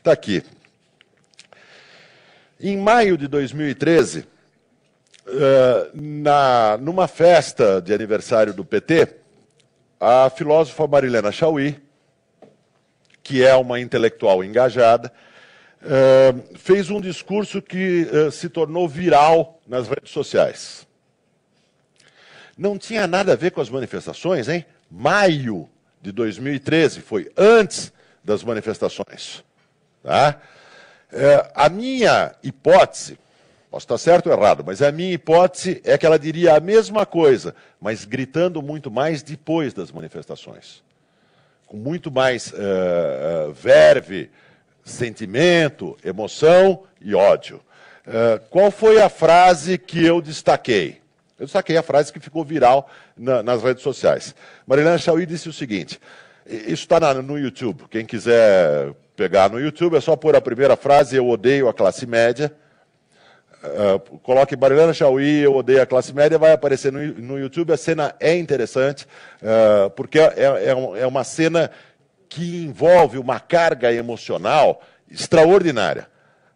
Está aqui. Em maio de 2013, eh, na, numa festa de aniversário do PT, a filósofa Marilena Chauí, que é uma intelectual engajada, eh, fez um discurso que eh, se tornou viral nas redes sociais. Não tinha nada a ver com as manifestações, hein? Maio de 2013 foi antes das manifestações. Tá? É, a minha hipótese, posso estar certo ou errado, mas a minha hipótese é que ela diria a mesma coisa, mas gritando muito mais depois das manifestações. Com muito mais uh, uh, verve, sentimento, emoção e ódio. Uh, qual foi a frase que eu destaquei? Eu destaquei a frase que ficou viral na, nas redes sociais. Marilena Chauí disse o seguinte: isso está no YouTube, quem quiser pegar no YouTube, é só pôr a primeira frase, eu odeio a classe média. Uh, coloque Barilana Chauí, eu odeio a classe média, vai aparecer no, no YouTube. A cena é interessante, uh, porque é, é, é, é uma cena que envolve uma carga emocional extraordinária.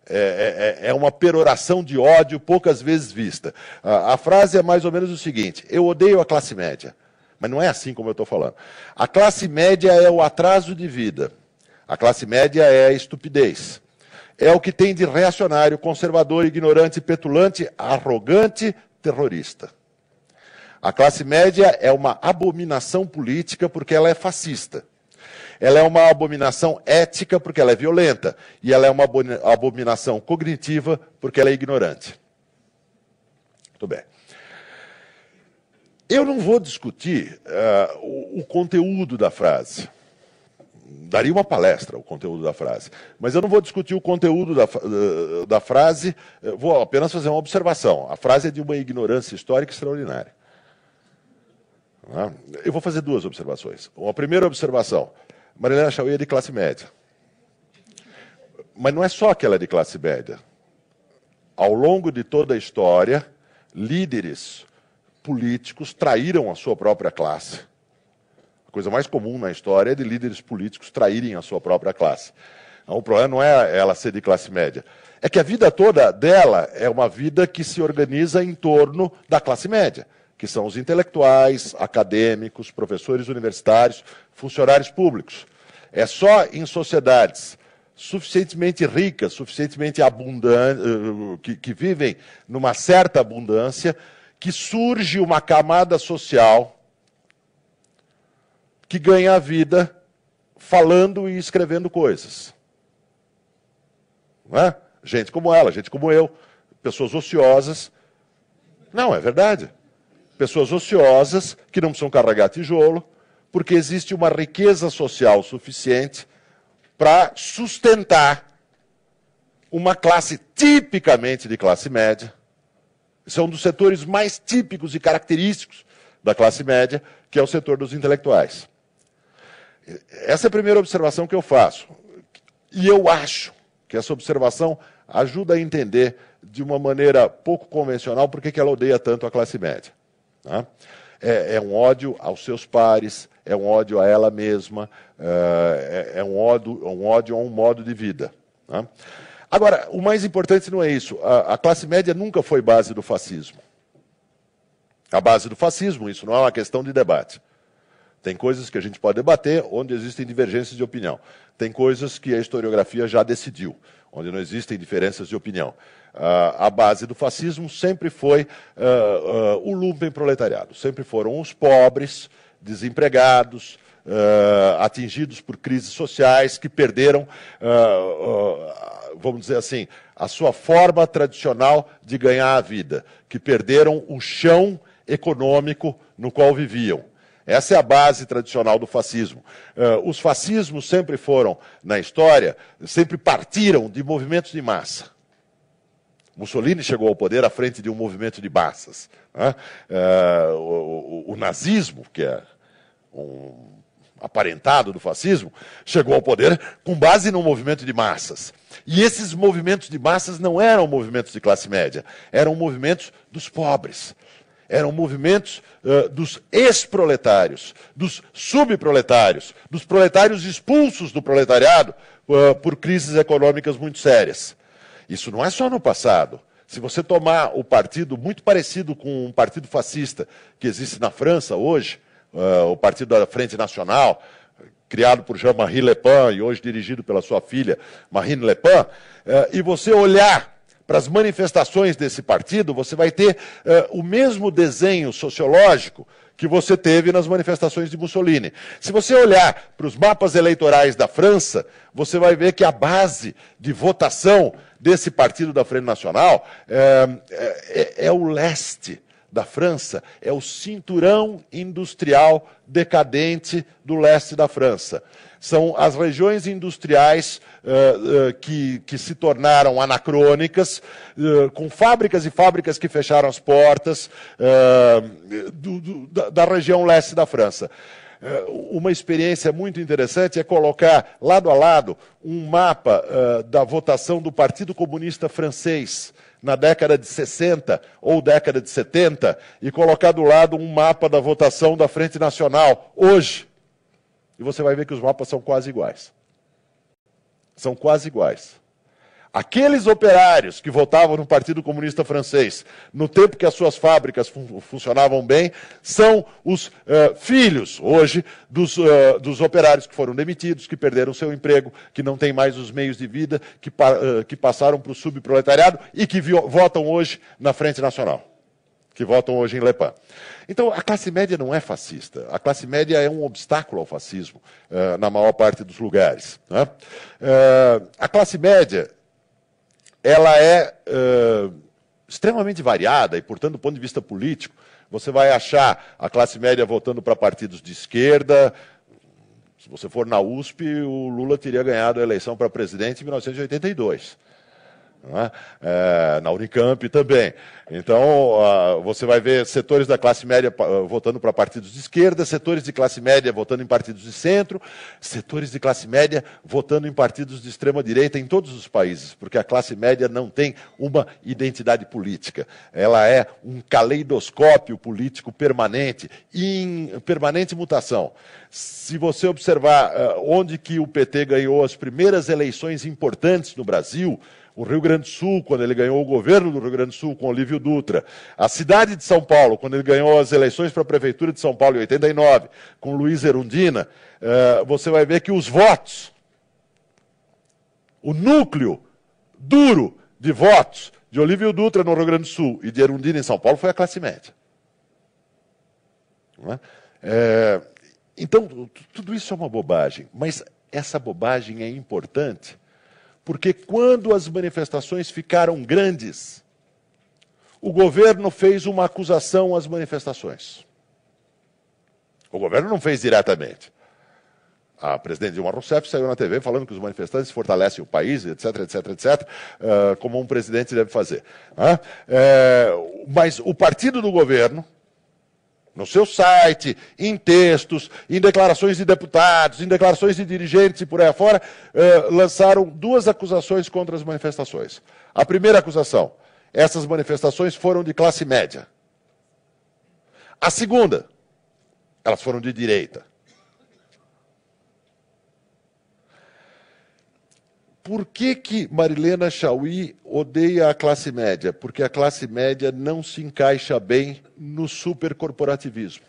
É, é, é, uma peroração de ódio poucas vezes vista. a, frase é mais ou menos o seguinte: eu odeio a classe média. Mas não é assim como eu estou falando. A classe média é o atraso de vida. A classe média é a estupidez. É o que tem de reacionário, conservador, ignorante, petulante, arrogante, terrorista. A classe média é uma abominação política porque ela é fascista. Ela é uma abominação ética porque ela é violenta. E ela é uma abominação cognitiva porque ela é ignorante. Muito bem. Eu não vou discutir uh, o, o conteúdo da frase daria uma palestra o conteúdo da frase. Mas eu não vou discutir o conteúdo da, eh, da frase, vou apenas fazer uma observação. A frase é de uma ignorância histórica extraordinária. Né? Eu vou fazer duas observações. Uma primeira observação: Marilena Chauí é de classe média. Mas não é só aquela é de classe média. Ao longo de toda a história, líderes políticos traíram a sua própria classe coisa mais comum na história é de líderes políticos traírem a sua própria classe. Então, o problema não é ela ser de classe média. É que a vida toda dela é uma vida que se organiza em torno da classe média, que são os intelectuais, acadêmicos, professores universitários, funcionários públicos. É só em sociedades suficientemente ricas, suficientemente abundantes, eh, que, que vivem numa certa abundância, que surge uma camada social que ganha a vida falando e escrevendo coisas. Não é? Gente como ela, gente como eu, pessoas ociosas. Não, é verdade. Pessoas ociosas que não precisam carregar tijolo, porque existe uma riqueza social suficiente para sustentar uma classe tipicamente de classe média. Esse é um dos setores mais típicos e característicos da classe média, que é o setor dos intelectuais. Essa é a primeira observação que eu faço. E eu acho que essa observação ajuda a entender de uma maneira pouco convencional por que ela odeia tanto a classe média. Né? É, é, um ódio aos seus pares, é um ódio a ela mesma, é, é, é um, ódio, é um ódio a um modo de vida. Né? Agora, o mais importante não é isso. A, a, classe média nunca foi base do fascismo. A base do fascismo, isso não é uma questão de debate. Tem coisas que a gente pode debater, onde existem divergências de opinião. Tem coisas que a historiografia já decidiu, onde não existem diferenças de opinião. Uh, a base do fascismo sempre foi uh, uh, o lumpen proletariado, sempre foram os pobres, desempregados, atingidos por crises sociais, que perderam, vamos dizer assim, a sua forma tradicional de ganhar a vida, que perderam o chão econômico no qual viviam. Essa é a base tradicional do fascismo. Uh, os fascismos sempre foram, na história, sempre partiram de movimentos de massa. Mussolini chegou ao poder à frente de um movimento de massas. Uh, o, o, o nazismo, que é um aparentado do fascismo, chegou ao poder com base num movimento de massas. E esses movimentos de massas não eram movimentos de classe média, eram movimentos dos pobres eram movimentos uh, dos ex-proletários, dos subproletários, dos proletários expulsos do proletariado uh, por crises econômicas muito sérias. Isso não é só no passado. Se você tomar o partido muito parecido com um partido fascista que existe na França hoje, uh, o Partido da Frente Nacional, criado por Jean-Marie Le Pen e hoje dirigido pela sua filha Marine Le Pen, e você olhar para as manifestações desse partido, você vai ter uh, o mesmo desenho sociológico que você teve nas manifestações de Mussolini. Se você olhar para os mapas eleitorais da França, você vai ver que a base de votação desse partido da Frente Nacional é, é, é o leste da França, é o cinturão industrial decadente do leste da França são as regiões industriais uh, uh, que, que, se tornaram anacrônicas, uh, com fábricas e fábricas que fecharam as portas do, do, da, da região leste da França uma experiência muito interessante é colocar lado a lado um mapa uh, da votação do Partido Comunista Francês na década de 60 ou década de 70 e colocar do lado um mapa da votação da Frente Nacional hoje. E você vai ver que os mapas são quase iguais. São quase iguais. Aqueles operários que votavam no Partido Comunista Francês, no tempo que as suas fábricas fun funcionavam bem, são os uh, filhos, hoje, dos, uh, dos, operários que foram demitidos, que perderam seu emprego, que não têm mais os meios de vida, que, pa uh, que passaram para o subproletariado e que votam hoje na Frente Nacional que votam hoje em Lepan. Então, a classe média não é fascista. A classe média é um obstáculo ao fascismo eh, na maior parte dos lugares. Né? Eh, a classe média, ela é eh, extremamente variada e, portanto, do ponto de vista político, você vai achar a classe média votando para partidos de esquerda. Se você for na USP, o Lula teria ganhado a eleição para presidente em 1982. É? é, na Unicamp também. Então, ah, você vai ver setores da classe média ah, votando para partidos de esquerda, setores de classe média votando em partidos de centro, setores de classe média votando em partidos de extrema direita em todos os países, porque a classe média não tem uma identidade política. Ela é um caleidoscópio político permanente, em permanente mutação. Se você observar ah, onde que o PT ganhou as primeiras eleições importantes no Brasil, o Rio Grande do Sul, quando ele ganhou o governo do Rio Grande do Sul com Olívio Dutra, a cidade de São Paulo, quando ele ganhou as eleições para a Prefeitura de São Paulo em 89, com Luiz Erundina, eh, você vai ver que os votos, o núcleo duro de votos de Olívio Dutra no Rio Grande do Sul e de Erundina em São Paulo foi a classe média. É? É, então, tudo isso é uma bobagem, mas essa bobagem é importante porque quando as manifestações ficaram grandes, o governo fez uma acusação às manifestações. O governo não fez diretamente. A presidente Dilma Rousseff saiu na TV falando que os manifestantes fortalecem o país, etc, etc, etc, eh, como um presidente deve fazer. Né? Eh, mas o partido do governo no seu site, em textos, em declarações de deputados, em declarações de dirigentes e por aí afora, eh, lançaram duas acusações contra as manifestações. A primeira acusação, essas manifestações foram de classe média. A segunda, elas foram de direita. Por que, que Marilena Chauí odeia a classe média? Porque a classe média não se encaixa bem no supercorporativismo.